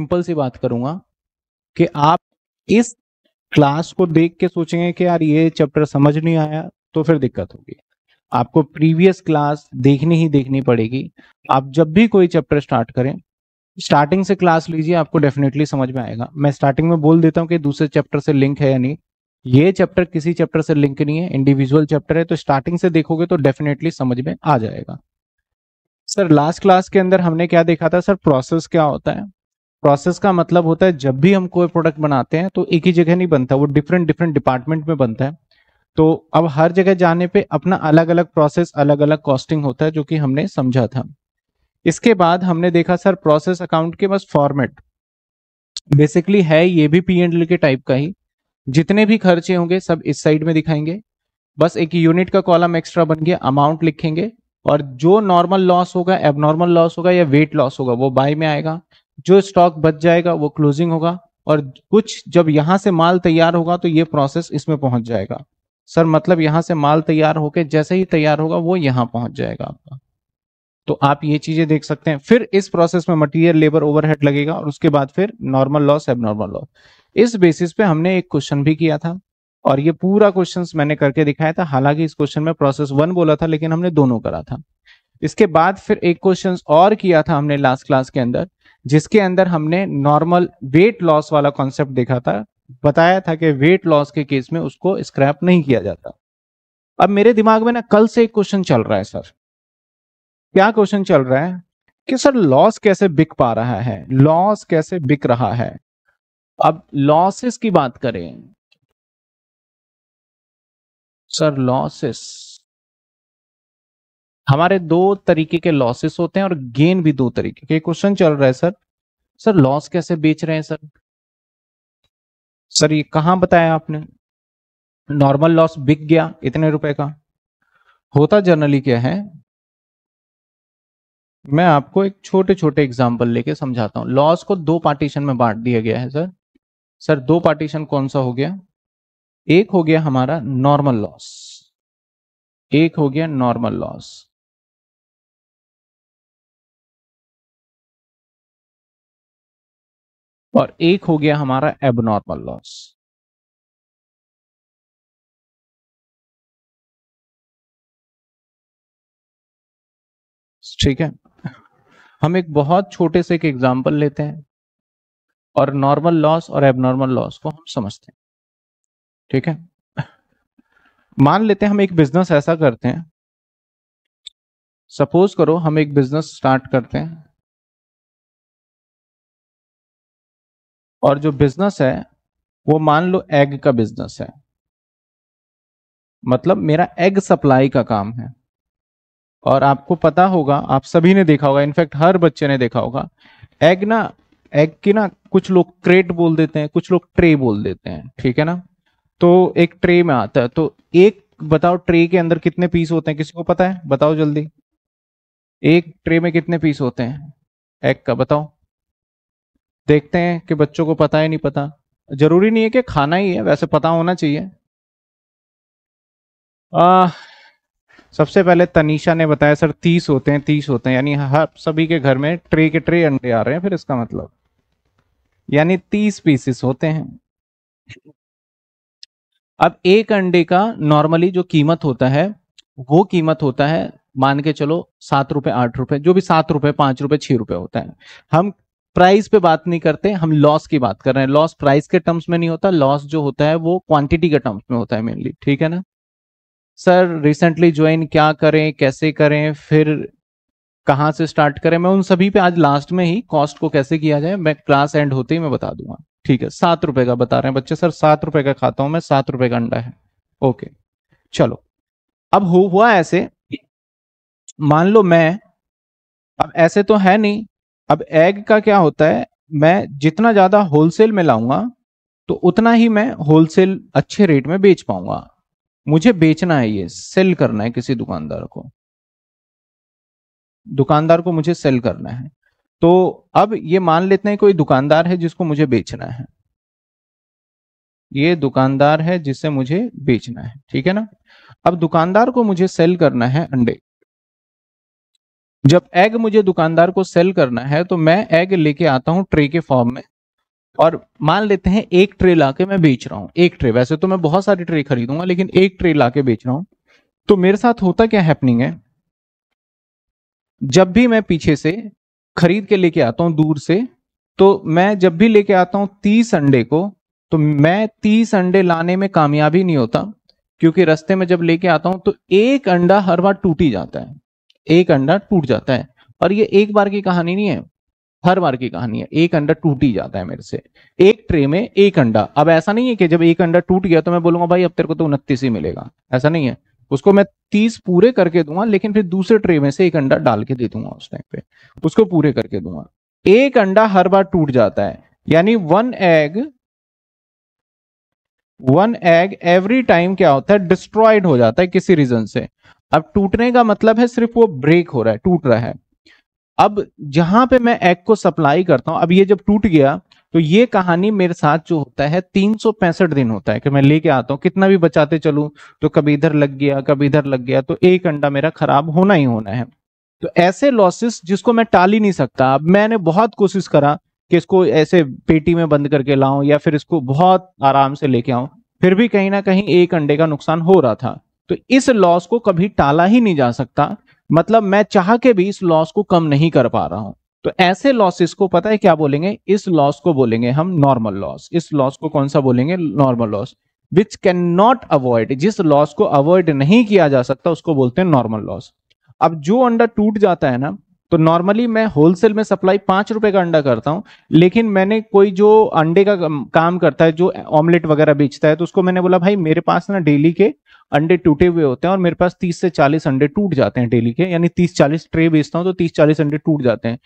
simple सी बात करूंगा कि आप इस क्लास को देख के सोचेंगे कि यार ये चैप्टर समझ नहीं आया तो फिर दिक्कत होगी आपको प्रीवियस क्लास देखनी ही देखनी पड़ेगी आप जब भी कोई चैप्टर स्टार्ट करें स्टार्टिंग से क्लास लीजिए आपको डेफिनेटली समझ में आएगा मैं स्टार्टिंग में बोल देता हूँ कि दूसरे चैप्टर से लिंक है या नहीं ये चैप्टर किसी चैप्टर से लिंक नहीं है इंडिविजुअल चैप्टर है तो स्टार्टिंग से देखोगे तो डेफिनेटली समझ में आ जाएगा सर लास्ट क्लास के अंदर हमने क्या देखा था सर प्रोसेस क्या होता है प्रोसेस का मतलब होता है जब भी हम कोई प्रोडक्ट बनाते हैं तो एक ही जगह नहीं बनता वो डिफरेंट डिफरेंट डिपार्टमेंट में बनता है तो अब हर जगह जाने पे अपना अलग अलग प्रोसेस अलग अलग कॉस्टिंग होता है जो कि हमने समझा था इसके बाद हमने देखा सर प्रोसेस अकाउंट के बस फॉर्मेट बेसिकली है ये भी पी एंड एल के टाइप का ही जितने भी खर्चे होंगे सब इस साइड में दिखाएंगे बस एक यूनिट का कॉलम एक्स्ट्रा बन गया अमाउंट लिखेंगे और जो नॉर्मल लॉस होगा एबनॉर्मल लॉस होगा या वेट लॉस होगा वो बाय में आएगा जो स्टॉक बच जाएगा वो क्लोजिंग होगा और कुछ जब यहां से माल तैयार होगा तो ये प्रोसेस इसमें पहुंच जाएगा सर मतलब यहां से माल तैयार होके जैसे ही तैयार होगा वो यहां पहुंच जाएगा आपका तो आप ये चीजें देख सकते हैं फिर इस प्रोसेस में मटीरियल लेबर ओवरहेड लगेगा और उसके बाद फिर नॉर्मल लॉस एबनॉर्मल लॉस इस बेसिस पे हमने एक क्वेश्चन भी किया था और ये पूरा क्वेश्चन मैंने करके दिखाया था हालांकि इस क्वेश्चन में प्रोसेस वन बोला था लेकिन हमने दोनों करा था इसके बाद फिर एक क्वेश्चन और किया था हमने लास्ट क्लास के अंदर जिसके अंदर हमने नॉर्मल वेट लॉस वाला कॉन्सेप्ट देखा था बताया था कि वेट लॉस के केस में उसको स्क्रैप नहीं किया जाता अब मेरे दिमाग में ना कल से एक क्वेश्चन चल रहा है सर क्या क्वेश्चन चल रहा है कि सर लॉस कैसे बिक पा रहा है लॉस कैसे बिक रहा है अब लॉसेस की बात करें सर लॉसेस हमारे दो तरीके के लॉसेस होते हैं और गेन भी दो तरीके के क्वेश्चन चल रहा है सर सर लॉस कैसे बेच रहे हैं सर सर ये कहां बताया आपने नॉर्मल लॉस बिक गया इतने रुपए का होता जनरली क्या है मैं आपको एक छोटे छोटे एग्जाम्पल लेके समझाता हूं लॉस को दो पार्टीशन में बांट दिया गया है सर सर दो पार्टीशन कौन सा हो गया एक हो गया हमारा नॉर्मल लॉस एक हो गया नॉर्मल लॉस और एक हो गया हमारा एबनॉर्मल लॉस ठीक है हम एक बहुत छोटे से एक एग्जाम्पल लेते हैं और नॉर्मल लॉस और एबनॉर्मल लॉस को हम समझते हैं ठीक है मान लेते हैं हम एक बिजनेस ऐसा करते हैं सपोज करो हम एक बिजनेस स्टार्ट करते हैं और जो बिजनेस है वो मान लो एग का बिजनेस है मतलब मेरा एग सप्लाई का काम है और आपको पता होगा आप सभी ने देखा होगा इनफैक्ट हर बच्चे ने देखा होगा एग ना एग की ना कुछ लोग क्रेट बोल देते हैं कुछ लोग ट्रे बोल देते हैं ठीक है ना तो एक ट्रे में आता है तो एक बताओ ट्रे के अंदर कितने पीस होते हैं किसी को पता है बताओ जल्दी एक ट्रे में कितने पीस होते हैं एग का बताओ देखते हैं कि बच्चों को पता है नहीं पता जरूरी नहीं है कि खाना ही है वैसे पता होना चाहिए आ, सबसे पहले तनीषा ने बताया सर तीस होते हैं तीस होते हैं यानी हर सभी के घर में ट्रे के ट्रे अंडे आ रहे हैं फिर इसका मतलब यानी तीस पीसेस होते हैं अब एक अंडे का नॉर्मली जो कीमत होता है वो कीमत होता है मान के चलो सात रुपए आठ रुपए जो भी सात रुपए पांच रुपए छह रुपए होता है हम प्राइस पे बात नहीं करते हम लॉस की बात कर रहे हैं लॉस प्राइस के टर्म्स में नहीं होता लॉस जो होता है वो क्वांटिटी के टर्म्स में होता है मेनली ठीक है ना सर रिसेंटली ज्वाइन क्या करें कैसे करें फिर कहाँ से स्टार्ट करें मैं उन सभी पे आज लास्ट में ही कॉस्ट को कैसे किया जाए मैं क्लास एंड होते ही मैं बता दूंगा ठीक है सात रुपए का बता रहे हैं बच्चे सर सात रुपए का खाता हूं मैं सात रुपए का अंडा है ओके चलो अब हो हुआ ऐसे मान लो मैं अब ऐसे तो है नहीं अब एग का क्या होता है मैं जितना ज़्यादा होलसेल में लाऊंगा तो उतना ही मैं होलसेल अच्छे रेट में बेच पाऊंगा मुझे बेचना है ये सेल करना है किसी दुकानदार को दुकानदार को मुझे सेल करना है तो अब ये मान लेते हैं कोई दुकानदार है जिसको मुझे बेचना है ये दुकानदार है जिसे मुझे बेचना है ठीक है ना अब दुकानदार को मुझे सेल करना है अंडे जब एग मुझे दुकानदार को सेल करना है तो मैं एग लेके आता हूँ ट्रे के फॉर्म में और मान लेते हैं एक ट्रे लाके मैं बेच रहा हूँ एक ट्रे वैसे तो मैं बहुत सारी ट्रे खरीदूंगा लेकिन एक ट्रे लाके बेच रहा हूँ तो मेरे साथ होता क्या हैपनिंग है जब भी मैं पीछे से खरीद के लेके आता हूँ दूर से तो मैं जब भी लेके आता हूँ तीस अंडे को तो मैं तीस अंडे लाने में कामयाबी नहीं होता क्योंकि रस्ते में जब लेके आता हूँ तो एक अंडा हर बार टूटी जाता है एक अंडा टूट जाता है और ये एक बार की कहानी नहीं है हर बार की कहानी है एक अंडा टूट ही जाता है मेरे से एक ट्रे में एक अंडा अब ऐसा नहीं है कि जब एक अंडा टूट गया तो मैं बोलूंगा भाई अब तेरे को तो उनतीस ही मिलेगा ऐसा नहीं है उसको मैं तीस पूरे करके दूंगा लेकिन फिर दूसरे ट्रे में से एक अंडा डाल के दे दूंगा उस टाइम पे उसको पूरे करके दूंगा एक अंडा हर बार टूट जाता है यानी one egg one egg every time क्या होता है डिस्ट्रॉयड हो जाता है किसी रीजन से अब टूटने का मतलब है सिर्फ वो ब्रेक हो रहा है टूट रहा है अब जहां पे मैं एग को सप्लाई करता हूं अब ये जब टूट गया तो ये कहानी मेरे साथ जो होता है तीन दिन होता है कि मैं लेके आता हूँ कितना भी बचाते चलू तो कभी इधर लग गया कभी इधर लग गया तो एक अंडा मेरा खराब होना ही होना है तो ऐसे लॉसेस जिसको मैं टाल ही नहीं सकता अब मैंने बहुत कोशिश करा कि इसको ऐसे पेटी में बंद करके लाऊं या फिर इसको बहुत आराम से लेके आऊं फिर भी कहीं ना कहीं एक अंडे का नुकसान हो रहा था तो इस लॉस को कभी टाला ही नहीं जा सकता मतलब मैं चाह के भी इस लॉस को कम नहीं कर पा रहा हूं तो ऐसे लॉसेस को पता है क्या बोलेंगे इस लॉस को बोलेंगे हम नॉर्मल लॉस इस लॉस को कौन सा बोलेंगे normal loss which can not avoid जिस लॉस को अवॉइड नहीं किया जा सकता उसको बोलते हैं नॉर्मल लॉस अब जो अंडा टूट जाता है ना तो नॉर्मली मैं होलसेल में सप्लाई पांच रुपए का अंडा करता हूं लेकिन मैंने कोई जो अंडे का काम करता है जो ऑमलेट वगैरह बेचता है तो उसको मैंने बोला भाई मेरे पास ना डेली के अंडे टूटे हुए होते हैं और मेरे पास तीस से चालीस अंडे टूट जाते हैं डेली के यानी 30 40 ट्रे बेचता हूं तो 30 40 अंडे टूट जाते हैं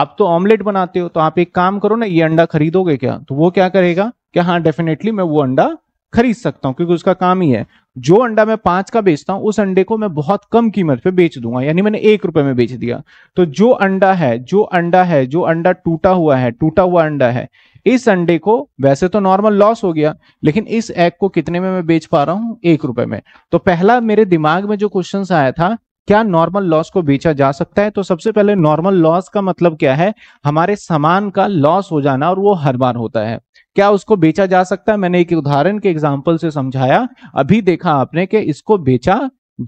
आप तो ऑमलेट बनाते हो तो आप एक काम करो ना ये अंडा खरीदोगे क्या तो वो क्या करेगा कि हाँ डेफिनेटली मैं वो अंडा खरीद सकता हूँ क्योंकि उसका काम ही है जो अंडा मैं पांच का बेचता हूँ उस अंडे को मैं बहुत कम कीमत पे बेच दूंगा यानी मैंने एक रुपए में बेच दिया तो जो अंडा है जो अंडा है जो अंडा टूटा हुआ है टूटा हुआ अंडा है इस अंडे को वैसे तो नॉर्मल लॉस हो गया लेकिन इस एग को कितने में मैं बेच पा रहा हूं एक रुपए में तो पहला मेरे दिमाग में जो क्वेश्चन आया था क्या नॉर्मल लॉस को बेचा जा सकता है तो सबसे पहले नॉर्मल लॉस का मतलब क्या है हमारे सामान का लॉस हो जाना और वो हर बार होता है क्या उसको बेचा जा सकता है मैंने एक उदाहरण के एग्जाम्पल से समझाया अभी देखा आपने कि इसको बेचा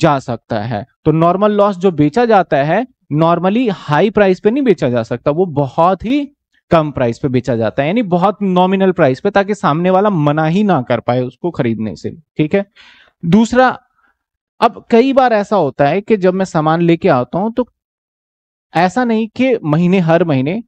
जा सकता है तो नॉर्मल लॉस जो बेचा जाता है नॉर्मली हाई प्राइस पे नहीं बेचा जा सकता वो बहुत ही कम प्राइस पे बेचा जाता है यानी बहुत नॉमिनल प्राइस पे ताकि सामने वाला मना ही ना कर पाए उसको खरीदने से ठीक है दूसरा अब कई बार ऐसा होता है कि जब मैं सामान लेके आता हूं तो ऐसा नहीं कि महीने हर महीने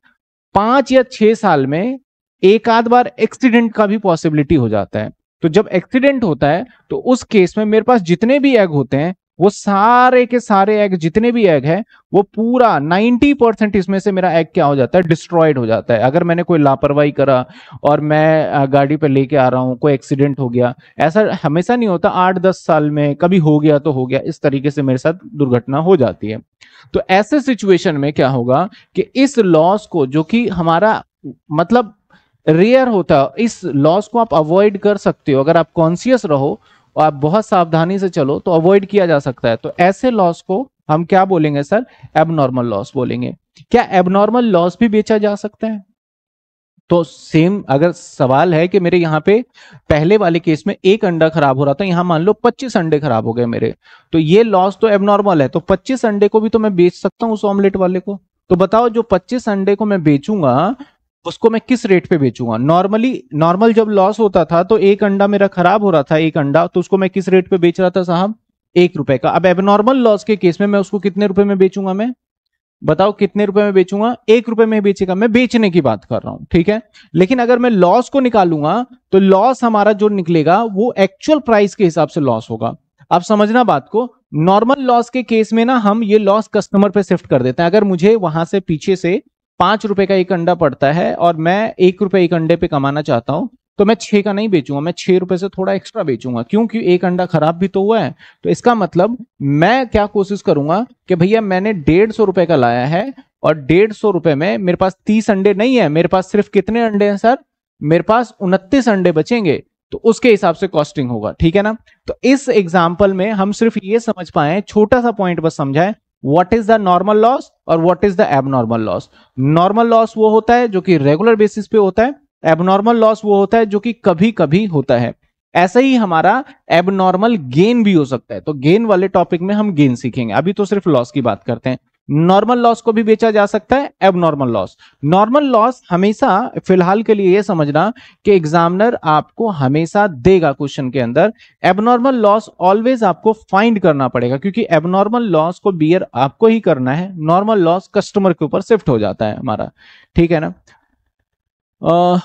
पांच या छह साल में एक आध बार एक्सीडेंट का भी पॉसिबिलिटी हो जाता है तो जब एक्सीडेंट होता है तो उस केस में मेरे पास जितने भी एग होते हैं वो सारे के सारे एग जितने भी एग है वो पूरा 90 परसेंट इसमें से मेरा एग क्या हो जाता है डिस्ट्रॉयड हो जाता है अगर मैंने कोई लापरवाही करा और मैं गाड़ी पर लेके आ रहा हूँ कोई एक्सीडेंट हो गया ऐसा हमेशा नहीं होता आठ दस साल में कभी हो गया तो हो गया इस तरीके से मेरे साथ दुर्घटना हो जाती है तो ऐसे सिचुएशन में क्या होगा कि इस लॉस को जो कि हमारा मतलब रेयर होता है इस लॉस को आप अवॉइड कर सकते हो अगर आप कॉन्सियस रहो और आप बहुत सावधानी से चलो तो अवॉइड किया जा सकता है तो ऐसे लॉस को हम क्या बोलेंगे सर एबनॉर्मल लॉस बोलेंगे क्या एबनॉर्मल लॉस भी बेचा जा सकता है तो सेम अगर सवाल है कि मेरे यहाँ पे पहले वाले केस में एक अंडा खराब हो रहा था यहाँ मान लो 25 अंडे खराब हो गए मेरे तो ये लॉस तो एबनॉर्मल है तो 25 अंडे को भी तो मैं बेच सकता हूँ उस ऑमलेट वाले को तो बताओ जो 25 अंडे को मैं बेचूंगा उसको मैं किस रेट पे बेचूंगा नॉर्मली नॉर्मल जब लॉस होता था तो एक अंडा मेरा खराब हो रहा था एक अंडा तो उसको मैं किस रेट पे बेच रहा था साहब एक रुपए का अब एबनॉर्मल लॉस के केस में मैं उसको कितने रुपए में बेचूंगा मैं बताओ कितने रुपए में बेचूंगा एक रुपए में बेचेगा मैं बेचने की बात कर रहा हूं ठीक है लेकिन अगर मैं लॉस को निकालूंगा तो लॉस हमारा जो निकलेगा वो एक्चुअल प्राइस के हिसाब से लॉस होगा आप समझना बात को नॉर्मल लॉस के केस में ना हम ये लॉस कस्टमर पे शिफ्ट कर देते हैं अगर मुझे वहां से पीछे से पांच रुपए का एक अंडा पड़ता है और मैं एक रुपए एक अंडे पे कमाना चाहता हूं तो मैं छह का नहीं बेचूंगा मैं छह रुपए से थोड़ा एक्स्ट्रा बेचूंगा क्योंकि एक अंडा खराब भी तो हुआ है तो इसका मतलब मैं क्या कोशिश करूंगा कि भैया मैंने डेढ़ सौ रुपए का लाया है और डेढ़ सौ रुपए में मेरे पास तीस अंडे नहीं है मेरे पास सिर्फ कितने अंडे हैं सर मेरे पास उनतीस अंडे बचेंगे तो उसके हिसाब से कॉस्टिंग होगा ठीक है ना तो इस एग्जाम्पल में हम सिर्फ ये समझ पाए छोटा सा पॉइंट बस समझाए what is the normal loss और what is the abnormal loss normal loss वो होता है जो कि रेगुलर बेसिस पे होता है एबनॉर्मल लॉस वो होता है जो कि कभी कभी होता है ऐसा ही हमारा एबनॉर्मल गेन भी हो सकता है तो गेन वाले टॉपिक में हम गेन सीखेंगे अभी तो सिर्फ लॉस की बात करते हैं नॉर्मल लॉस को भी बेचा जा सकता है एबनॉर्मल लॉस नॉर्मल लॉस हमेशा फिलहाल के लिए यह समझना कि एग्जामिनर आपको हमेशा देगा क्वेश्चन के अंदर एबनॉर्मल लॉस ऑलवेज आपको फाइंड करना पड़ेगा क्योंकि एबनॉर्मल लॉस को बियर आपको ही करना है नॉर्मल लॉस कस्टमर के ऊपर शिफ्ट हो जाता है हमारा ठीक है ना आ,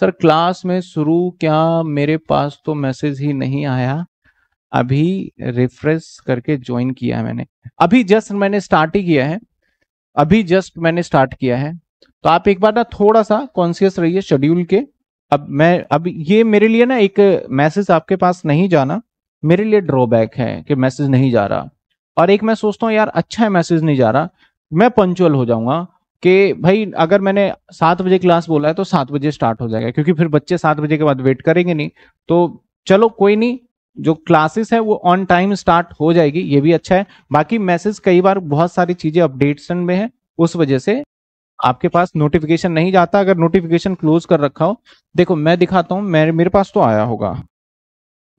सर क्लास में शुरू क्या मेरे पास तो मैसेज ही नहीं आया अभी रिफ्रेश करके ज्वाइन किया है मैंने अभी जस्ट मैंने स्टार्ट ही किया है अभी जस्ट मैंने स्टार्ट किया है तो आप एक बार ना थोड़ा सा कॉन्सियस रहिए शेड्यूल के अब मैं अब ये मेरे लिए ना एक मैसेज आपके पास नहीं जाना मेरे लिए ड्रॉबैक है कि मैसेज नहीं जा रहा और एक मैं सोचता हूँ यार अच्छा है मैसेज नहीं जा रहा मैं पंचुअल हो जाऊंगा कि भाई अगर मैंने सात बजे क्लास बोला है तो सात बजे स्टार्ट हो जाएगा क्योंकि फिर बच्चे सात बजे के बाद वेट करेंगे नहीं तो चलो कोई नहीं जो क्लासेस है वो ऑन टाइम स्टार्ट हो जाएगी ये भी अच्छा है बाकी मैसेज कई बार बहुत सारी चीजें अपडेटसन में है उस वजह से आपके पास नोटिफिकेशन नहीं जाता अगर नोटिफिकेशन क्लोज कर रखा हो देखो मैं दिखाता हूँ मेरे मेरे पास तो आया होगा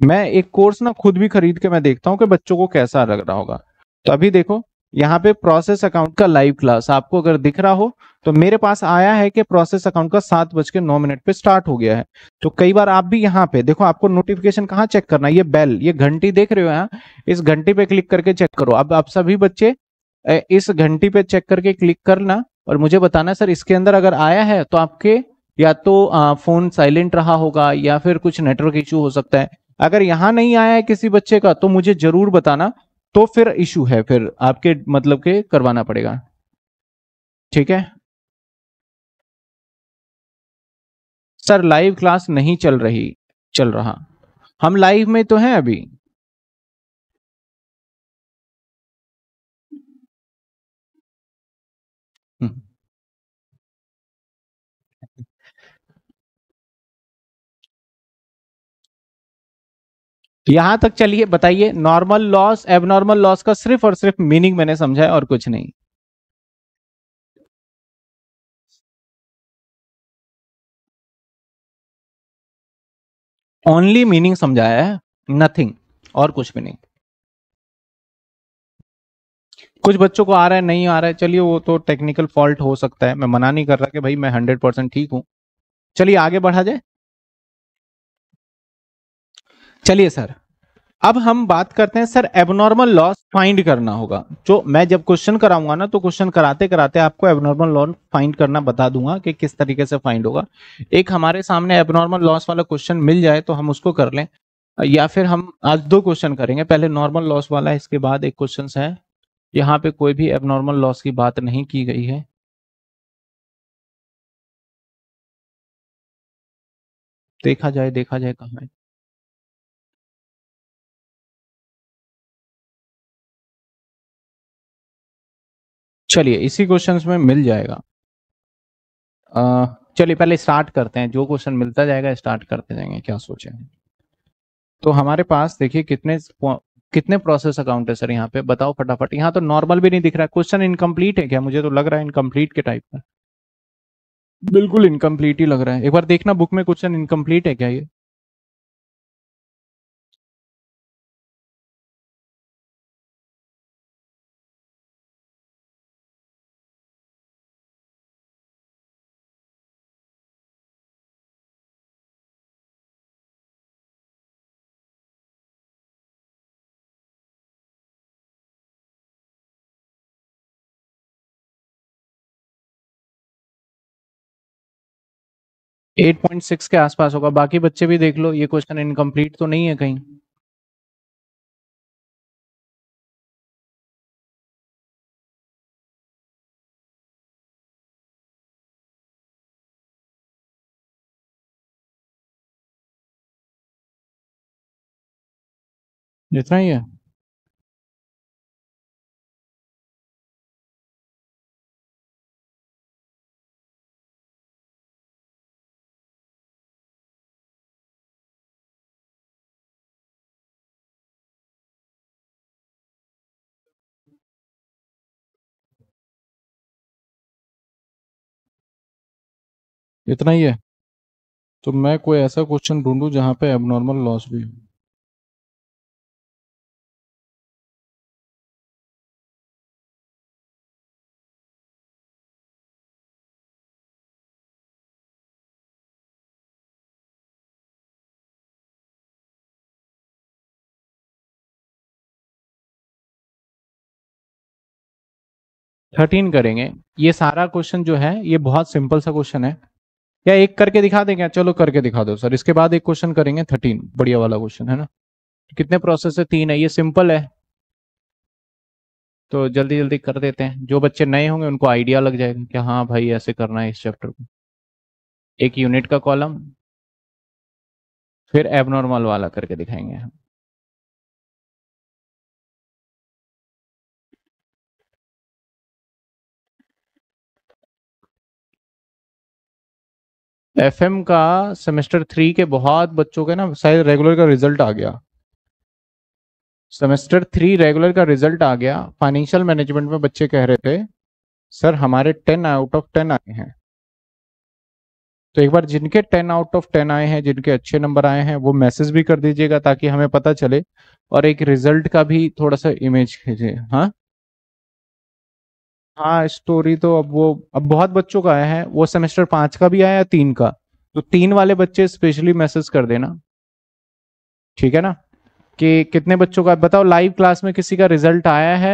मैं एक कोर्स ना खुद भी खरीद के मैं देखता हूँ कि बच्चों को कैसा लग रहा होगा तो अभी देखो यहाँ पे प्रोसेस अकाउंट का लाइव क्लास आपको अगर दिख रहा हो तो मेरे पास आया है कि प्रोसेस अकाउंट का सात बज के नौ मिनट पे स्टार्ट हो गया है तो कई बार आप भी यहाँ पे देखो आपको नोटिफिकेशन कहाँ चेक करना है ये बेल ये घंटी देख रहे हो यहाँ इस घंटी पे क्लिक करके चेक करो अब आप सभी बच्चे इस घंटी पे चेक करके क्लिक करना और मुझे बताना सर इसके अंदर अगर आया है तो आपके या तो फोन साइलेंट रहा होगा या फिर कुछ नेटवर्क इश्यू हो सकता है अगर यहाँ नहीं आया है किसी बच्चे का तो मुझे जरूर बताना तो फिर इशू है फिर आपके मतलब के करवाना पड़ेगा ठीक है सर लाइव क्लास नहीं चल रही चल रहा हम लाइव में तो हैं अभी यहां तक चलिए बताइए नॉर्मल लॉस एबनॉर्मल लॉस का सिर्फ और सिर्फ मीनिंग मैंने समझा है और कुछ नहीं ओनली मीनिंग समझाया है नथिंग और कुछ भी नहीं कुछ बच्चों को आ रहा है नहीं आ रहा है चलिए वो तो टेक्निकल फॉल्ट हो सकता है मैं मना नहीं कर रहा कि भाई मैं हंड्रेड परसेंट ठीक हूं चलिए आगे बढ़ा जाए चलिए सर अब हम बात करते हैं सर एबनॉर्मल लॉस फाइंड करना होगा जो मैं जब क्वेश्चन कराऊंगा ना तो क्वेश्चन कराते कराते आपको एबनॉर्मल लॉस फाइंड करना बता दूंगा कि किस तरीके से फाइंड होगा एक हमारे सामने एबनॉर्मल लॉस वाला क्वेश्चन मिल जाए तो हम उसको कर लें या फिर हम आज दो क्वेश्चन करेंगे पहले नॉर्मल लॉस वाला है इसके बाद एक क्वेश्चन है यहाँ पे कोई भी एबनॉर्मल लॉस की बात नहीं की गई है देखा जाए देखा जाए कहा है चलिए इसी क्वेश्चंस में मिल जाएगा चलिए पहले स्टार्ट करते हैं जो क्वेश्चन मिलता जाएगा स्टार्ट करते जाएंगे क्या सोचे तो हमारे पास देखिए कितने कितने प्रोसेस अकाउंट है सर यहाँ पे बताओ फटाफट यहाँ तो नॉर्मल भी नहीं दिख रहा है क्वेश्चन इनकम्प्लीट है क्या मुझे तो लग रहा है इनकम्प्लीट के टाइप का बिल्कुल इनकम्प्लीट ही लग रहा है एक बार देखना बुक में क्वेश्चन इनकम्प्लीट है क्या ये 8.6 के आसपास होगा बाकी बच्चे भी देख लो ये क्वेश्चन इनकम्प्लीट तो नहीं है कहीं जितना ही है इतना ही है तो मैं कोई ऐसा क्वेश्चन ढूंढूं जहां पे एबनॉर्मल लॉस भी हो थर्टीन करेंगे ये सारा क्वेश्चन जो है ये बहुत सिंपल सा क्वेश्चन है या एक करके दिखा देंगे चलो करके दिखा दो सर इसके बाद एक क्वेश्चन करेंगे थर्टीन बढ़िया वाला क्वेश्चन है ना कितने प्रोसेस है तीन है ये सिंपल है तो जल्दी जल्दी कर देते हैं जो बच्चे नए होंगे उनको आइडिया लग जाएगा कि हाँ भाई ऐसे करना है इस चैप्टर को एक यूनिट का कॉलम फिर एबनॉर्मल वाला करके दिखाएंगे हम एफ का सेमेस्टर थ्री के बहुत बच्चों के ना शायद रेगुलर का रिजल्ट आ गया सेमेस्टर थ्री रेगुलर का रिजल्ट आ गया फाइनेंशियल मैनेजमेंट में बच्चे कह रहे थे सर हमारे टेन आउट ऑफ टेन आए हैं तो एक बार जिनके टेन आउट ऑफ टेन आए हैं जिनके अच्छे नंबर आए हैं वो मैसेज भी कर दीजिएगा ताकि हमें पता चले और एक रिजल्ट का भी थोड़ा सा इमेज कीजिए हाँ हाँ स्टोरी तो अब वो अब बहुत बच्चों का आया है वो सेमेस्टर पांच का भी आया तीन का तो तीन वाले बच्चे स्पेशली मैसेज कर देना ठीक है ना कि कितने बच्चों का बताओ लाइव क्लास में किसी का रिजल्ट आया है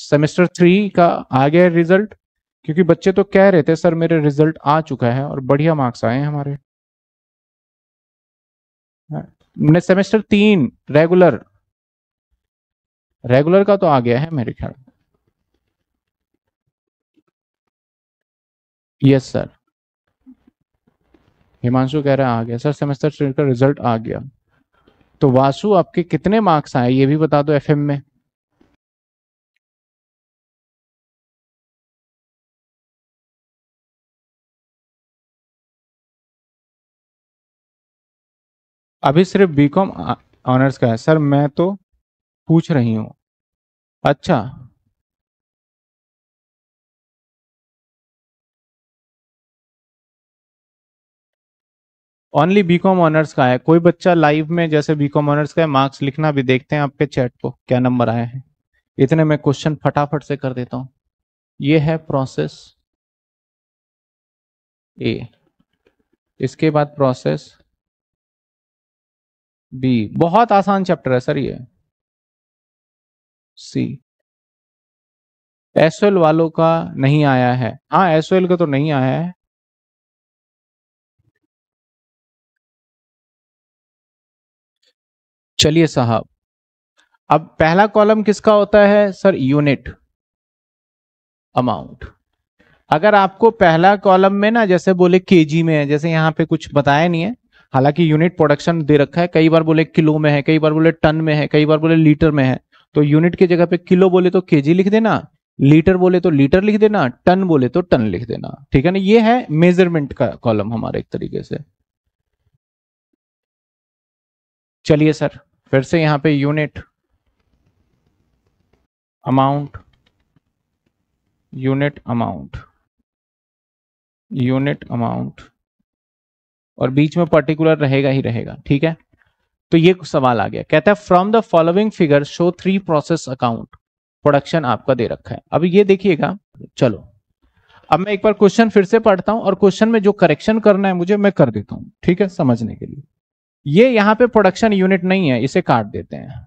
सेमेस्टर थ्री का आ गया है रिजल्ट क्योंकि बच्चे तो कह रहे थे सर मेरे रिजल्ट आ चुका है और बढ़िया मार्क्स आए हैं हमारे सेमेस्टर हाँ, तीन रेगुलर रेगुलर का तो आ गया है मेरे ख्याल यस सर हिमांशु कह रहे आ गया सर सेमेस्टर थ्री का रिजल्ट आ गया तो वासु आपके कितने मार्क्स आए ये भी बता दो एफएम में अभी सिर्फ बीकॉम ऑनर्स का है सर मैं तो पूछ रही हूँ अच्छा ओनली बी कॉम ऑनर्स का है कोई बच्चा लाइव में जैसे बी कॉम ऑनर्स का है मार्क्स लिखना भी देखते हैं आपके चैट को क्या नंबर आए हैं इतने में क्वेश्चन फटाफट से कर देता हूं ये है प्रोसेस ए इसके बाद प्रोसेस बी बहुत आसान चैप्टर है सर ये सी एसओएल वालों का नहीं आया है हाँ एसओएल का तो नहीं आया है चलिए साहब अब पहला कॉलम किसका होता है सर यूनिट अमाउंट अगर आपको पहला कॉलम में ना जैसे बोले केजी में है जैसे यहाँ पे कुछ बताया नहीं है हालांकि यूनिट प्रोडक्शन दे रखा है कई बार बोले किलो में है कई बार बोले टन में है कई बार बोले लीटर में है तो यूनिट की जगह पे किलो बोले तो केजी लिख देना लीटर बोले तो लीटर लिख देना टन बोले तो टन लिख देना ठीक है ना ये है मेजरमेंट का कॉलम हमारे एक तरीके से चलिए सर फिर से यहाँ पे unit amount unit amount unit amount और बीच में पर्टिकुलर रहेगा ही रहेगा ठीक है तो ये सवाल आ गया कहता है from the following figure show three process account production आपका दे रखा है अब ये देखिएगा चलो अब मैं एक बार क्वेश्चन फिर से पढ़ता हूं और क्वेश्चन में जो करेक्शन करना है मुझे मैं कर देता हूं ठीक है समझने के लिए ये यहां पे प्रोडक्शन यूनिट नहीं है इसे काट देते हैं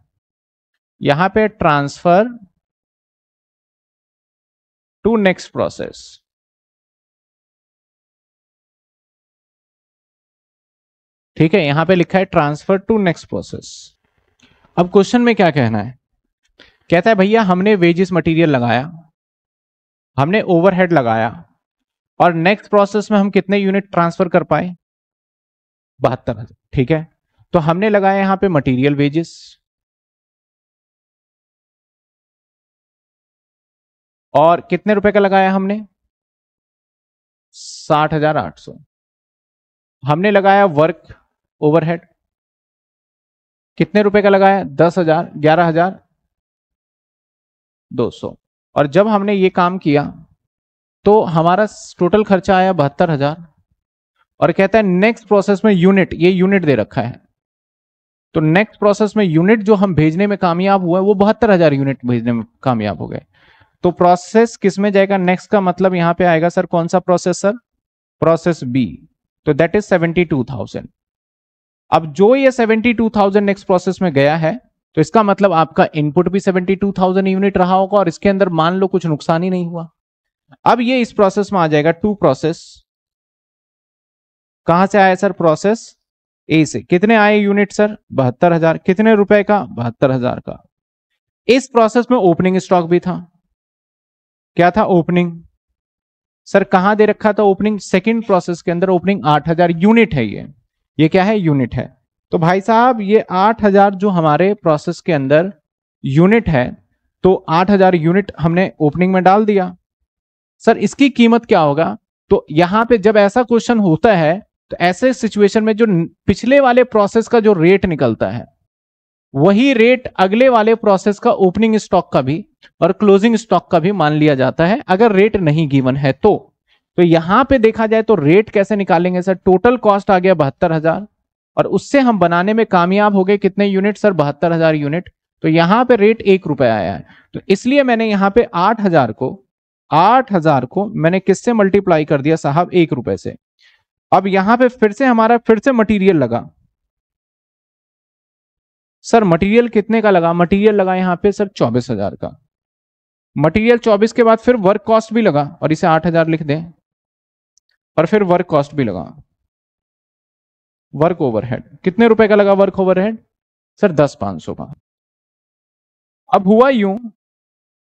यहां पे ट्रांसफर टू नेक्स्ट प्रोसेस ठीक है यहां पे लिखा है ट्रांसफर टू नेक्स्ट प्रोसेस अब क्वेश्चन में क्या कहना है कहता है भैया हमने वेजिस मटेरियल लगाया हमने ओवरहेड लगाया और नेक्स्ट प्रोसेस में हम कितने यूनिट ट्रांसफर कर पाए बहत्तर हजार ठीक है तो हमने लगाया यहां पे मटेरियल वेजेस और कितने रुपए का लगाया हमने साठ हजार आठ सौ हमने लगाया वर्क ओवरहेड कितने रुपए का लगाया दस हजार ग्यारह हजार दो सौ और जब हमने ये काम किया तो हमारा टोटल खर्चा आया बहत्तर हजार और कहता है नेक्स्ट प्रोसेस में यूनिट ये यूनिट दे रखा है तो नेक्स्ट प्रोसेस में यूनिट जो हम भेजने में कामयाब है वो बहत्तर हजार यूनिट भेजने में कामयाब हो गए तो प्रोसेस किस में जाएगा नेक्स्ट का मतलब यहां पे आएगा सर कौन सा प्रोसेस सर प्रोसेस बी तो that is seventy two thousand अब जो ये seventy two thousand next process में गया है तो इसका मतलब आपका इनपुट भी सेवेंटी टू थाउजेंड यूनिट रहा होगा और इसके अंदर मान लो कुछ नुकसान ही नहीं हुआ अब ये इस प्रोसेस में आ जाएगा टू प्रोसेस कहां से आया सर प्रोसेस ए से कितने आए यूनिट सर बहत्तर हजार कितने रुपए का बहत्तर हजार का इस प्रोसेस में ओपनिंग स्टॉक भी था क्या था ओपनिंग सर कहां दे रखा था ओपनिंग सेकंड प्रोसेस के अंदर ओपनिंग आठ हजार यूनिट है ये ये क्या है यूनिट है तो भाई साहब ये आठ हजार जो हमारे प्रोसेस के अंदर यूनिट है तो आठ हजार यूनिट हमने ओपनिंग में डाल दिया सर इसकी कीमत क्या होगा तो यहां पे जब ऐसा क्वेश्चन होता है तो ऐसे सिचुएशन में जो पिछले वाले प्रोसेस का जो रेट निकलता है वही रेट अगले वाले प्रोसेस का ओपनिंग स्टॉक का भी और क्लोजिंग स्टॉक का भी मान लिया जाता है अगर रेट नहीं गिवन है तो तो यहां पे देखा जाए तो रेट कैसे निकालेंगे सर टोटल कॉस्ट आ गया बहत्तर हजार और उससे हम बनाने में कामयाब हो गए कितने यूनिट सर बहत्तर हजार यूनिट तो यहां पे रेट एक रुपया आया है तो इसलिए मैंने यहां पे आठ हजार को आठ हजार को मैंने किससे मल्टीप्लाई कर दिया साहब एक रुपए से अब यहां पे फिर से हमारा फिर से मटेरियल लगा सर मटेरियल कितने का लगा मटेरियल लगा यहां पे सर चौबीस हजार का मटेरियल चौबीस के बाद फिर वर्क कॉस्ट भी लगा और इसे आठ हजार लिख दें और फिर वर्क कॉस्ट भी लगा वर्क ओवरहेड कितने रुपए का लगा वर्क ओवरहेड सर दस पांच सौ का अब हुआ यूं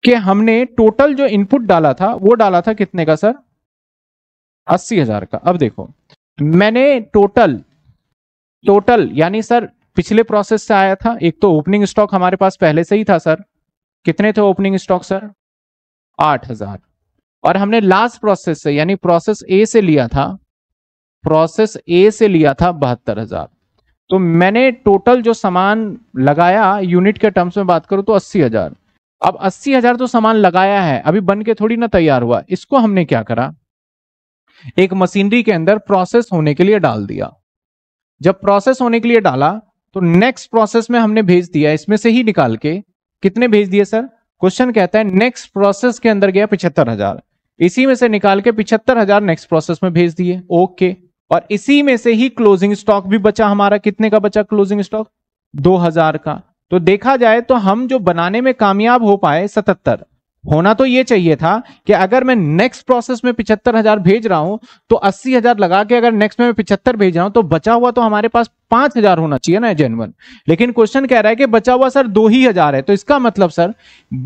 कि हमने टोटल जो इनपुट डाला था वो डाला था कितने का सर अस्सी हजार का अब देखो मैंने टोटल टोटल यानी सर पिछले प्रोसेस से आया था एक तो ओपनिंग स्टॉक हमारे पास पहले से ही था सर कितने थे ओपनिंग स्टॉक सर आठ हजार और हमने लास्ट प्रोसेस से यानी प्रोसेस ए से लिया था प्रोसेस ए से लिया था बहत्तर हजार तो मैंने टोटल जो सामान लगाया यूनिट के टर्म्स में बात करूं तो अस्सी हजार अब अस्सी हजार तो सामान लगाया है अभी बन के थोड़ी ना तैयार हुआ इसको हमने क्या करा एक मशीनरी के अंदर प्रोसेस होने के लिए डाल दिया जब प्रोसेस होने के लिए डाला तो नेक्स्ट प्रोसेस में हमने भेज दिया इसमें से ही निकाल के कितने भेज दिए सर क्वेश्चन कहता है नेक्स्ट प्रोसेस के अंदर गया पिछहत्तर हजार इसी में से निकाल के पिछहत्तर हजार नेक्स्ट प्रोसेस में भेज दिए ओके और इसी में से ही क्लोजिंग स्टॉक भी बचा हमारा कितने का बचा क्लोजिंग स्टॉक दो हजार का तो देखा जाए तो हम जो बनाने में कामयाब हो पाए सतहत्तर होना तो ये चाहिए था कि अगर मैं नेक्स्ट प्रोसेस में पिछहत्तर हजार भेज रहा हूं तो अस्सी हजार लगा के अगर नेक्स्ट में पिछहत्तर भेज रहा हूं तो बचा हुआ तो हमारे पास पांच हजार होना चाहिए ना जेनवन लेकिन क्वेश्चन कह रहा है कि बचा हुआ सर दो ही हजार है तो इसका मतलब सर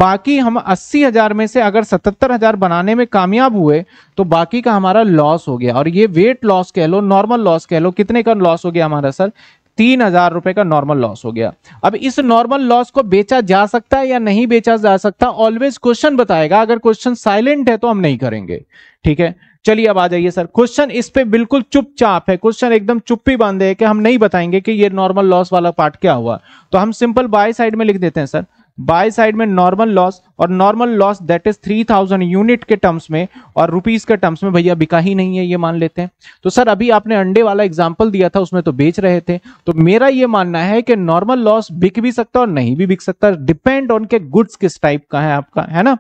बाकी हम अस्सी हजार में से अगर सतहत्तर हजार बनाने में कामयाब हुए तो बाकी का हमारा लॉस हो गया और ये वेट लॉस कह लो नॉर्मल लॉस कह लो कितने का लॉस हो गया हमारा सर तीन हजार रुपए का नॉर्मल लॉस हो गया अब इस नॉर्मल लॉस को बेचा जा सकता है या नहीं बेचा जा सकता ऑलवेज क्वेश्चन बताएगा अगर क्वेश्चन साइलेंट है तो हम नहीं करेंगे ठीक है चलिए अब आ जाइए सर क्वेश्चन इस पे बिल्कुल चुपचाप है क्वेश्चन एकदम चुप्पी बांधे है कि हम नहीं बताएंगे कि ये नॉर्मल लॉस वाला पार्ट क्या हुआ तो हम सिंपल बाय साइड में लिख देते हैं सर बाय साइड में नॉर्मल लॉस और normal loss that is three thousand unit के टर्म्स में और रुपीज के टर्म्स में भैया बिका ही नहीं है ये मान लेते हैं तो सर अभी आपने अंडे वाला एग्जाम्पल दिया था उसमें तो बेच रहे थे तो मेरा ये मानना है कि नॉर्मल लॉस बिक भी सकता और नहीं भी बिक सकता डिपेंड ऑन के गुड्स किस टाइप का है आपका है ना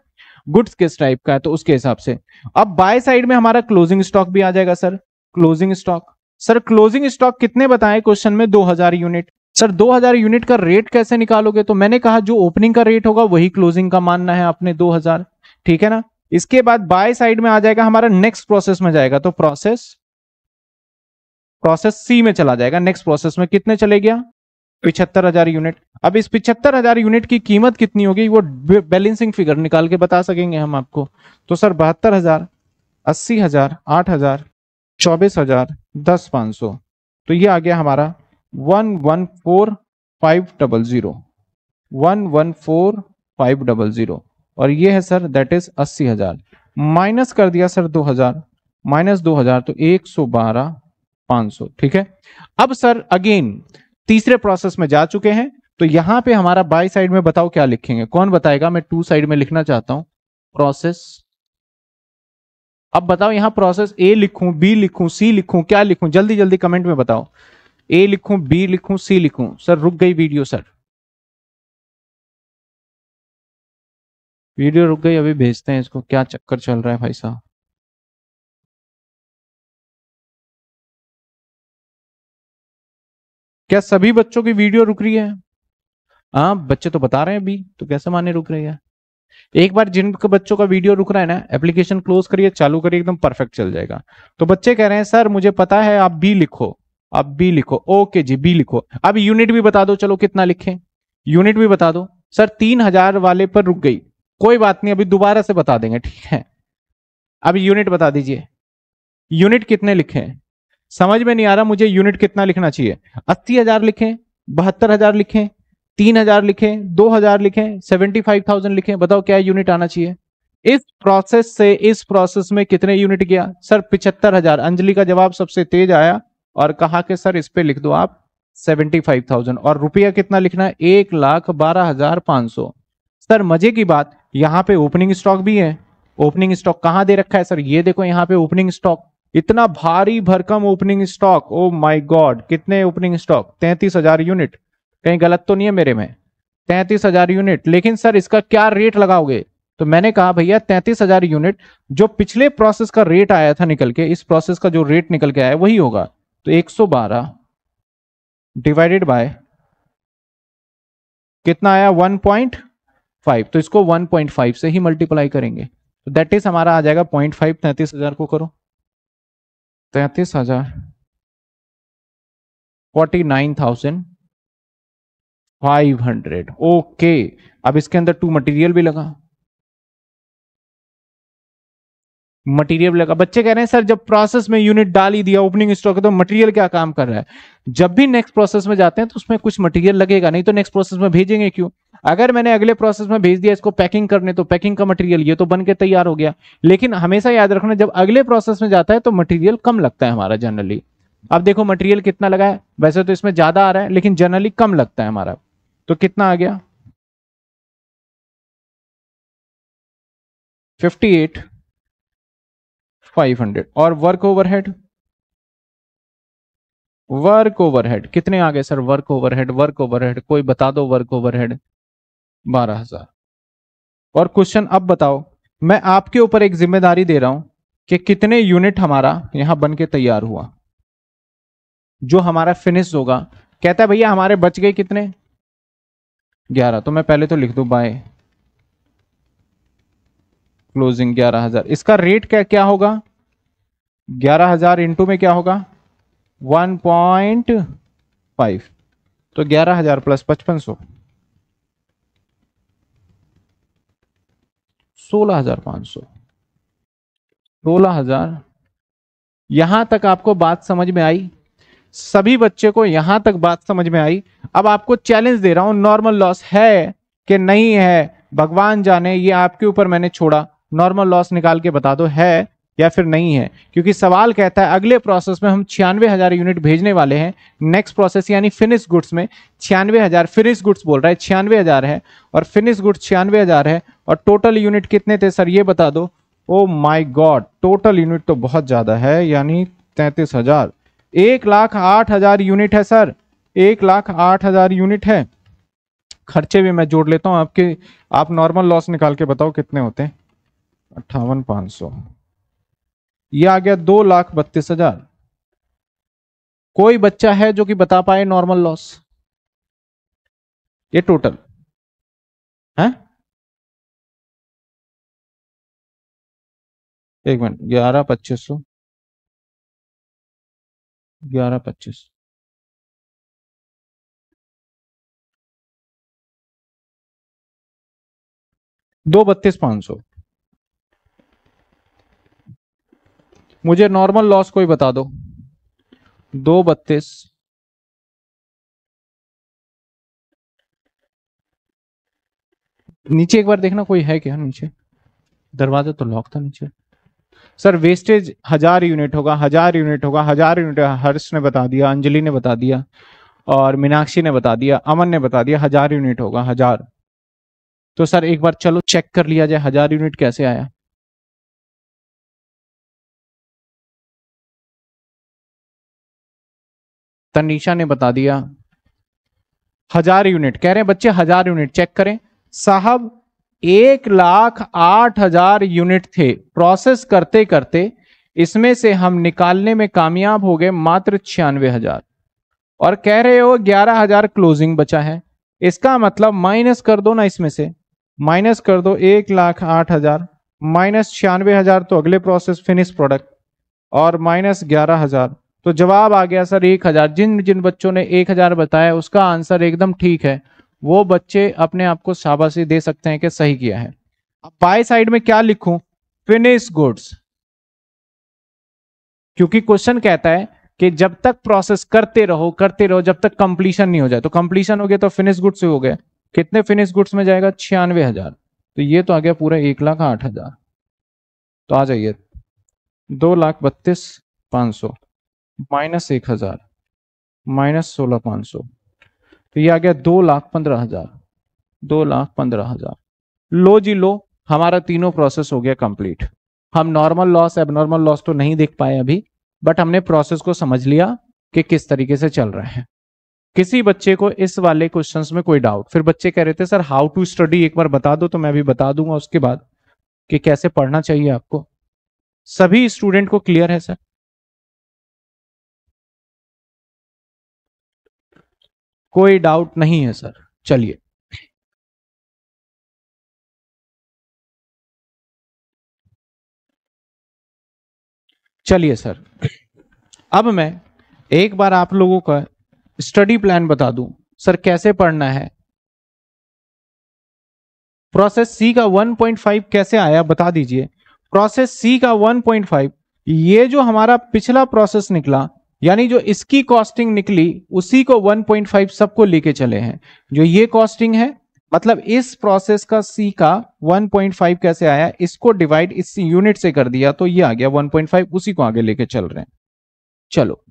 गुड्स किस टाइप का है तो उसके हिसाब से अब बाय साइड में हमारा क्लोजिंग स्टॉक भी आ जाएगा sir closing stock sir closing stock कितने बताए क्वेश्चन में 2000 यूनिट सर 2000 यूनिट का रेट कैसे निकालोगे तो मैंने कहा जो ओपनिंग का रेट होगा वही क्लोजिंग का मानना है आपने 2000 ठीक है ना इसके बाद बाय साइड में आ जाएगा हमारा नेक्स्ट प्रोसेस में जाएगा तो प्रोसेस प्रोसेस सी में चला जाएगा नेक्स्ट प्रोसेस में कितने चले गया पिछहत्तर हजार यूनिट अब इस पिछहत्तर हजार यूनिट की कीमत कितनी होगी वो बैलेंसिंग फिगर निकाल के बता सकेंगे हम आपको तो सर बहत्तर हजार अस्सी हजार आठ हजार चौबीस हजार दस पांच सौ तो ये आ गया हमारा one one four five double zero one one four five double zero और ये है सर दैट इज अस्सी हजार माइनस कर दिया सर दो हजार माइनस दो हजार तो एक सौ बारह पांच सौ ठीक है अब सर अगेन तीसरे प्रोसेस में जा चुके हैं तो यहां पे हमारा बाई साइड में बताओ क्या लिखेंगे कौन बताएगा मैं टू साइड में लिखना चाहता हूं प्रोसेस अब बताओ यहां प्रोसेस ए लिखूं बी लिखूं सी लिखूं क्या लिखूं जल्दी जल्दी कमेंट में बताओ ए लिखूं बी लिखूं सी लिखूं सर रुक गई वीडियो सर वीडियो रुक गई अभी भेजते हैं इसको क्या चक्कर चल रहा है भाई साहब क्या सभी बच्चों की वीडियो रुक रही है हाँ बच्चे तो बता रहे हैं अभी तो कैसे माने रुक रही है एक बार जिन बच्चों का वीडियो रुक रहा है ना एप्लीकेशन क्लोज करिए चालू करिए एकदम परफेक्ट चल जाएगा तो बच्चे कह रहे हैं सर मुझे पता है आप बी लिखो अब बी लिखो ओके जी बी लिखो अब यूनिट भी बता दो चलो कितना लिखें यूनिट भी बता दो सर तीन हजार वाले पर रुक गई कोई बात नहीं अभी दोबारा से बता देंगे ठीक है अब यूनिट बता दीजिए यूनिट कितने लिखे समझ में नहीं आ रहा मुझे यूनिट कितना लिखना चाहिए अस्सी हजार लिखें बहत्तर हजार लिखें तीन हजार लिखें दो हजार लिखें सेवेंटी फाइव थाउजेंड लिखें बताओ क्या यूनिट आना चाहिए इस प्रोसेस से इस प्रोसेस में कितने यूनिट गया सर पिछहत्तर हजार अंजलि का जवाब सबसे तेज आया और कहा कि सर इस पे लिख दो आप सेवेंटी फाइव थाउजेंड और रुपया कितना लिखना है एक लाख बारह हजार पांच सौ सर मजे की बात यहाँ पे ओपनिंग स्टॉक भी है ओपनिंग स्टॉक कहाँ दे रखा है सर ये देखो यहाँ पे ओपनिंग स्टॉक इतना भारी भरकम opening stock oh my god कितने ओपनिंग स्टॉक तैतीस हजार यूनिट कहीं गलत तो नहीं है मेरे में तैतीस हजार यूनिट लेकिन सर इसका क्या रेट लगाओगे तो मैंने कहा भैया तैतीस हजार यूनिट जो पिछले प्रोसेस का रेट आया था निकल के इस प्रोसेस का जो रेट निकल के आया वही होगा तो 112 डिवाइडेड बाय कितना आया 1.5 तो इसको 1.5 से ही मल्टीप्लाई करेंगे तो दैट इज हमारा आ जाएगा पॉइंट फाइव तैतीस हजार को करो तैतीस हजार forty nine thousand five hundred okay अब इसके अंदर टू मटेरियल भी लगा मटेरियल लगा बच्चे कह रहे हैं सर जब प्रोसेस में यूनिट डाल ही दिया ओपनिंग स्टॉक है तो मटेरियल क्या काम कर रहा है जब भी नेक्स्ट प्रोसेस में जाते हैं तो उसमें कुछ मटेरियल लगेगा नहीं तो नेक्स्ट प्रोसेस में भेजेंगे क्यों अगर मैंने अगले प्रोसेस में भेज दिया इसको पैकिंग करने तो पैकिंग का मटेरियल ये तो बन के तैयार हो गया लेकिन हमेशा याद रखना जब अगले प्रोसेस में जाता है तो मटीरियल कम लगता है हमारा जनरली अब देखो मटीरियल कितना लगा है वैसे तो इसमें ज्यादा आ रहा है लेकिन जनरली कम लगता है हमारा तो कितना आ गया फिफ्टी 500 और वर्क ओवरहेड वर्क ओवरहेड कितने आ गए sir work overhead work overhead कोई बता दो वर्क ओवरहेड 12000 और क्वेश्चन अब बताओ मैं आपके ऊपर एक जिम्मेदारी दे रहा हूं कि कितने यूनिट हमारा यहां बन के तैयार हुआ जो हमारा फिनिश होगा कहता है भैया हमारे बच गए कितने ग्यारह तो मैं पहले तो लिख दू बाय क्लोजिंग ग्यारह हजार इसका रेट क्या क्या होगा ग्यारह हजार इंटू में क्या होगा वन पॉइंट फाइव तो ग्यारह हजार प्लस पचपन सौ सोलह हजार पांच सौ सोलह हजार यहां तक आपको बात समझ में आई सभी बच्चे को यहां तक बात समझ में आई अब आपको चैलेंज दे रहा हूं नॉर्मल लॉस है कि नहीं है भगवान जाने ये आपके ऊपर मैंने छोड़ा नॉर्मल लॉस निकाल के बता दो है या फिर नहीं है क्योंकि सवाल कहता है अगले प्रोसेस में हम छियानवे हजार यूनिट भेजने वाले हैं नेक्स्ट प्रोसेस यानी फिनिश गुड्स में छियानवे हजार फिनिश गुड्स बोल रहा है छियानवे हजार है और फिनिश गुड्स छियानवे हजार है और टोटल यूनिट कितने थे सर ये बता दो oh my god total unit तो बहुत ज़्यादा है यानी तैतीस हजार एक लाख आठ हजार यूनिट है सर एक लाख आठ हजार यूनिट है खर्चे भी मैं जोड़ लेता हूँ आपके आप नॉर्मल लॉस निकाल के बताओ कितने होते हैं अट्ठावन पांच सौ यह आ गया दो लाख बत्तीस हजार कोई बच्चा है जो कि बता पाए नॉर्मल लॉस ये टोटल है एक मिनट ग्यारह पच्चीस सौ ग्यारह पच्चीस दो बत्तीस पांच सौ मुझे नॉर्मल लॉस कोई बता दो दो बत्तीस नीचे एक बार देखना कोई है क्या नीचे दरवाजा तो लॉक था नीचे सर वेस्टेज हजार यूनिट होगा हजार यूनिट होगा हजार यूनिट हर्ष ने बता दिया अंजलि ने बता दिया और मीनाक्षी ने बता दिया अमन ने बता दिया हजार यूनिट होगा हजार तो सर एक बार चलो चेक कर लिया जाए हजार यूनिट कैसे आया तनिशा ने बता दिया हजार यूनिट कह रहे हैं बच्चे हजार यूनिट चेक करें साहब एक लाख आठ हजार यूनिट थे प्रोसेस करते करते इसमें से हम निकालने में कामयाब हो गए मात्र छियानवे हजार और कह रहे हो ग्यारह हजार क्लोजिंग बचा है इसका मतलब माइनस कर दो ना इसमें से माइनस कर दो एक लाख आठ हजार माइनस छियानवे हजार तो अगले प्रोसेस फिनिश प्रोडक्ट और माइनस ग्यारह हजार तो जवाब आ गया सर एक हजार जिन जिन बच्चों ने एक हजार बताया उसका आंसर एकदम ठीक है वो बच्चे अपने आप को शाबाशी दे सकते हैं कि सही किया है अब बाय साइड में क्या लिखू फिनिश गुड्स क्योंकि क्वेश्चन कहता है कि जब तक प्रोसेस करते रहो करते रहो जब तक कंप्लीशन नहीं हो जाए तो कंप्लीशन हो गया तो फिनिश गुड्स हो गया कितने फिनिश गुड्स में जाएगा छियानवे हजार तो ये तो आ गया पूरा एक लाख आठ हजार तो आ जाइए दो लाख बत्तीस पांच सौ माइनस एक हजार माइनस सोलह पांच सौ तो ये आ गया दो लाख पंद्रह हजार दो लाख पंद्रह हजार लो जी लो हमारा तीनों प्रोसेस हो गया कंप्लीट हम नॉर्मल लॉस एबनॉर्मल लॉस तो नहीं देख पाए अभी बट हमने प्रोसेस को समझ लिया कि किस तरीके से चल रहे हैं किसी बच्चे को इस वाले क्वेश्चन में कोई डाउट फिर बच्चे कह रहे थे सर हाउ टू स्टडी एक बार बता दो तो मैं भी बता दूंगा उसके बाद कि कैसे पढ़ना चाहिए आपको सभी स्टूडेंट को क्लियर है सर कोई डाउट नहीं है सर चलिए चलिए सर अब मैं एक बार आप लोगों का स्टडी प्लान बता दूं सर कैसे पढ़ना है प्रोसेस सी का 1.5 कैसे आया बता दीजिए प्रोसेस सी का 1.5 ये जो हमारा पिछला प्रोसेस निकला यानी जो इसकी कॉस्टिंग निकली उसी को 1.5 सबको लेके चले हैं जो ये कॉस्टिंग है मतलब इस प्रोसेस का सी का 1.5 कैसे आया इसको डिवाइड इस यूनिट से कर दिया तो ये आ गया 1.5 उसी को आगे लेके चल रहे हैं चलो